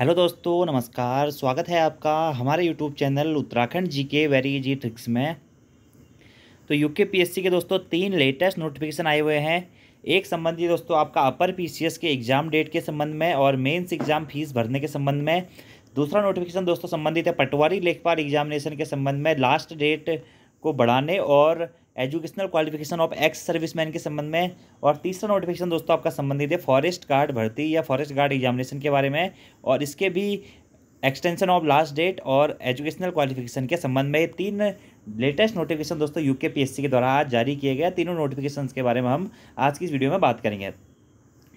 hello दोस्तों नमस्कार स्वागत है आपका हमारे यूट्यूब चैनल उत्तराखंड जी के वेरी इजी ट्रिक्स में तो यूके पीएससी के दोस्तों तीन लेटेस्ट नोटिफिकेशन आए हुए हैं एक संबंधी दोस्तों आपका अपर पीसीएस के एग्ज़ाम डेट के संबंध में और मेंस एग्ज़ाम फीस भरने के संबंध में दूसरा नोटिफिकेशन दोस्तों संबंधित है पटवारी लेखपाल एग्जामिनेशन के संबंध में लास्ट डेट को बढ़ाने और educational qualification of ex serviceman के संबंध में और तीसरा नोटिफिकेशन दोस्तों आपका संबंधित है फॉरेस्ट गार्ड भर्ती या फॉरेस्ट गार्ड एग्जामिनेशन के बारे में और इसके भी एक्सटेंशन ऑफ लास्ट डेट और एजुकेशनल क्वालिफिकेशन के संबंध में तीन लेटेस्ट नोटिफिकेशन दोस्तों यूके पीएससी के द्वारा आज जारी किए गए तीनों नोटिफिकेशन के बारे में हम आज की इस वीडियो में बात करेंगे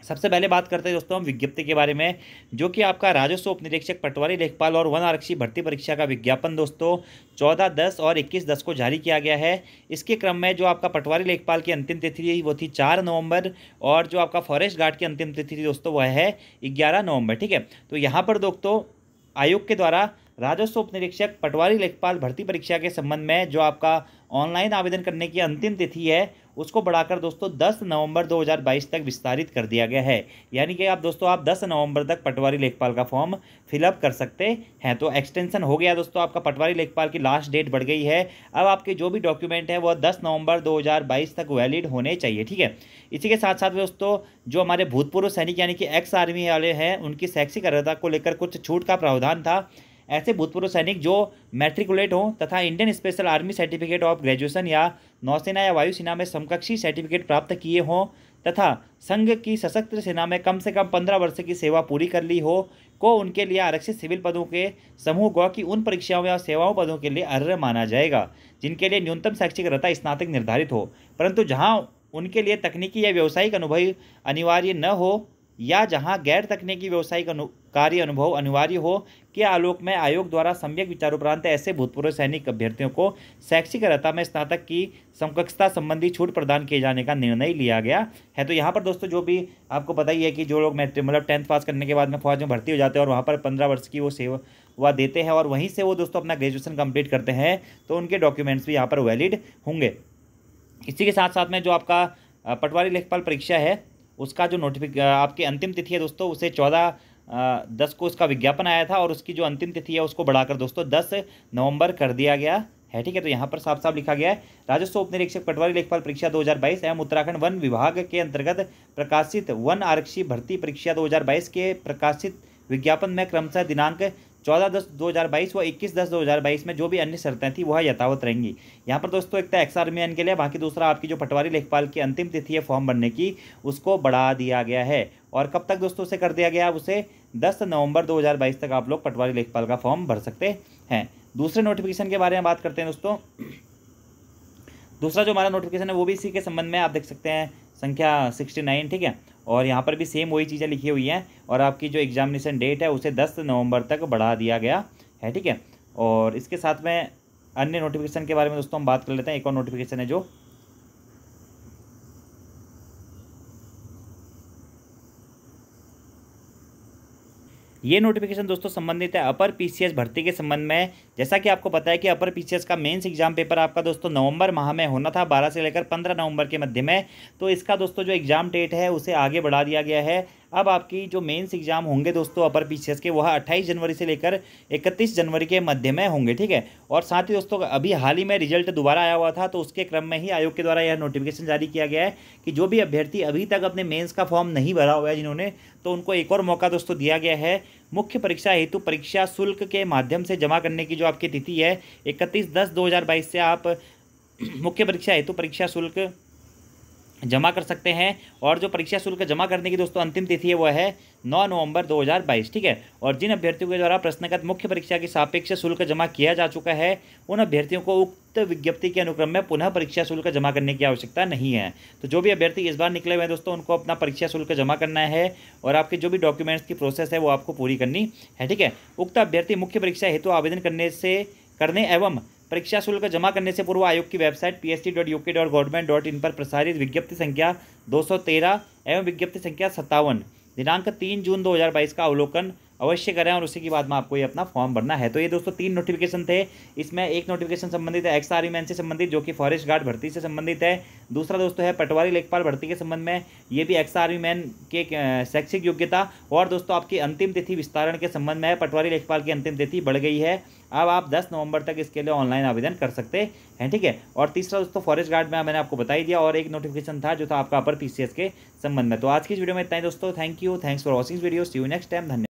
सबसे पहले बात करते हैं दोस्तों हम विज्ञप्ति के बारे में जो कि आपका राजस्व उप निरीक्षक पटवारी लेखपाल और वन आरक्षी भर्ती परीक्षा का विज्ञापन दोस्तों चौदह दस और इक्कीस दस को जारी किया गया है इसके क्रम में जो आपका पटवारी लेखपाल की अंतिम तिथि थी वो थी चार नवंबर और जो आपका फॉरेस्ट गार्ड की अंतिम तिथि थी दोस्तों वह है ग्यारह नवंबर ठीक है तो यहाँ पर दोस्तों आयोग के द्वारा राजस्व उप निरीक्षक पटवारी लेखपाल भर्ती परीक्षा के संबंध में जो आपका ऑनलाइन आवेदन करने की अंतिम तिथि है उसको बढ़ाकर दोस्तों 10 नवंबर 2022 तक विस्तारित कर दिया गया है यानी कि आप दोस्तों आप 10 नवंबर तक पटवारी लेखपाल का फॉर्म फिलअप कर सकते हैं तो एक्सटेंशन हो गया दोस्तों आपका पटवारी लेखपाल की लास्ट डेट बढ़ गई है अब आपके जो भी डॉक्यूमेंट है वह दस नवंबर 2022 तक वैलिड होने चाहिए ठीक है इसी के साथ साथ दोस्तों जो हमारे भूतपूर्व सैनिक यानी कि एक्स आर्मी वाले हैं उनकी शैक्षिक अर्हता को लेकर कुछ छूट का प्रावधान था ऐसे भूतपूर्व सैनिक जो मैट्रिकुलेट हों तथा Indian special army certificate of graduation या नौसेना या वायुसेना में समकक्षी सर्टिफिकेट प्राप्त किए हों तथा संघ की सशस्त्र सेना में कम से कम पंद्रह वर्ष की सेवा पूरी कर ली हो को उनके लिए आरक्षित सिविल पदों के समूह गौ की उन परीक्षाओं या सेवाओं पदों के लिए अर्ह माना जाएगा जिनके लिए न्यूनतम शैक्षिक रता स्नातक निर्धारित हो परंतु जहाँ उनके लिए तकनीकी या व्यावसायिक अनुभव अनिवार्य न हो या जहां गैर तकनीकी व्यवसायिक अनु, कार्य अनुभव अनिवार्य हो के आलोक में आयोग द्वारा सम्यक विचारोपरांत ऐसे भूतपूर्व सैनिक अभ्यर्थियों को शैक्षिक रता में स्नातक की समकक्षता संबंधी छूट प्रदान किए जाने का निर्णय लिया गया है तो यहाँ पर दोस्तों जो भी आपको पता ही है कि जो लोग मैट्रिक मतलब टेंथ पास करने के बाद में फौज में भर्ती हो जाते हैं और वहाँ पर पंद्रह वर्ष की वो सेवा देते हैं और वहीं से वो दोस्तों अपना ग्रेजुएसन कंप्लीट करते हैं तो उनके डॉक्यूमेंट्स भी यहाँ पर वैलिड होंगे इसी के साथ साथ में जो आपका पटवारी लेखपाल परीक्षा है उसका जो नोटिफिक आपकी अंतिम तिथि है दोस्तों उसे चौदह दस को उसका विज्ञापन आया था और उसकी जो अंतिम तिथि है उसको बढ़ाकर दोस्तों दस नवंबर कर दिया गया है ठीक है तो यहाँ पर साफ साफ लिखा गया है राजस्व उप निरीक्षक पटवारी लेखपाल परीक्षा 2022 एवं उत्तराखंड वन विभाग के अंतर्गत प्रकाशित वन आरक्षी भर्ती परीक्षा 2022 के प्रकाशित विज्ञापन में क्रमशः दिनांक चौदह दस दो हज़ार बाईस व इक्कीस दस दो हज़ार बाईस में जो भी अन्य शर्तें थी वह यथावत रहेंगी यहाँ पर दोस्तों एक था तो एन के लिए बाकी दूसरा आपकी जो पटवारी लेखपाल की अंतिम तिथि है फॉर्म भरने की उसको बढ़ा दिया गया है और कब तक दोस्तों उसे कर दिया गया उसे दस नवंबर दो हज़ार बाईस तक आप लोग पटवारी लेखपाल का फॉर्म भर सकते हैं दूसरे नोटिफिकेशन के बारे में बात करते हैं दोस्तों दूसरा जो हमारा नोटिफिकेशन है वो भी इसी के संबंध में आप देख सकते हैं संख्या सिक्सटी नाइन ठीक है और यहाँ पर भी सेम वही चीज़ें लिखी हुई हैं और आपकी जो एग्जामिनेशन डेट है उसे दस नवंबर तक बढ़ा दिया गया है ठीक है और इसके साथ में अन्य नोटिफिकेशन के बारे में दोस्तों हम बात कर लेते हैं एक और नोटिफिकेशन है जो ये नोटिफिकेशन दोस्तों संबंधित है अपर पीसीएस भर्ती के संबंध में जैसा कि आपको पता है कि अपर पीसीएस का मेंस एग्जाम पेपर आपका दोस्तों नवंबर माह में होना था 12 से लेकर 15 नवंबर के मध्य में तो इसका दोस्तों जो एग्जाम डेट है उसे आगे बढ़ा दिया गया है अब आपकी जो मेन्स एग्ज़ाम होंगे दोस्तों अपर पी के वह अट्ठाईस जनवरी से लेकर इकतीस जनवरी के मध्य में होंगे ठीक है और साथ ही दोस्तों अभी हाल ही में रिजल्ट दोबारा आया हुआ था तो उसके क्रम में ही आयोग के द्वारा यह नोटिफिकेशन जारी किया गया है कि जो भी अभ्यर्थी अभी तक अपने मेन्स का फॉर्म नहीं भरा हुआ है जिन्होंने तो उनको एक और मौका दोस्तों दिया गया है मुख्य परीक्षा हेतु परीक्षा शुल्क के माध्यम से जमा करने की जो आपकी तिथि है इकतीस दस दो से आप मुख्य परीक्षा हेतु परीक्षा शुल्क जमा कर सकते हैं और जो परीक्षा शुल्क जमा करने की दोस्तों अंतिम तिथि है वह है 9 नवंबर 2022 ठीक है और जिन अभ्यर्थियों के द्वारा प्रश्नगत मुख्य परीक्षा की सापेक्ष शुल्क जमा किया जा चुका है उन अभ्यर्थियों को उक्त विज्ञप्ति के अनुक्रम में पुनः परीक्षा शुल्क जमा करने की आवश्यकता नहीं है तो जो भी अभ्यर्थी इस बार निकले हुए हैं दोस्तों उनको अपना परीक्षा शुल्क जमा करना है और आपके जो भी डॉक्यूमेंट्स की प्रोसेस है वो आपको पूरी करनी है ठीक है उक्त अभ्यर्थी मुख्य परीक्षा हेतु आवेदन करने से करने एवं परीक्षा शुल्क जमा करने से पूर्व आयोग की website P S dot dot dot in पर प्रसारित विज्ञप्ति संख्या 213 एवं विज्ञप्ति संख्या सत्तावन दिनांक तीन जून 2022 का अवलोकन अवश्य करें और उसी के बाद में आपको ये अपना फॉर्म भरना है तो ये दोस्तों तीन नोटिफिकेशन थे इसमें एक नोटिफिकेशन संबंधित है एक्स आर्मी e से संबंधित जो कि फॉरेस्ट गार्ड भर्ती से संबंधित है दूसरा दोस्तों है पटवारी लेखपाल भर्ती के संबंध में ये भी एक्स आर्मी मैन के शैक्षिक योग्यता और दोस्तों आपकी अंतिम तिथि विस्तारण के संबंध में पटवारी लेखपाल की अंतिम तिथि बढ़ गई है अब आप 10 नवंबर तक इसके लिए ऑनलाइन आवेदन कर सकते हैं ठीक है और तीसरा दोस्तों फॉरेस्ट गार्ड में मैंने आपको बता ही दिया और एक नोटिफिकेशन था जो था आपका अपर पीसीएस के संबंध में तो आज की वीडियो में इतना ही दोस्तों thank you thanks for watching video see you next time धन्यवाद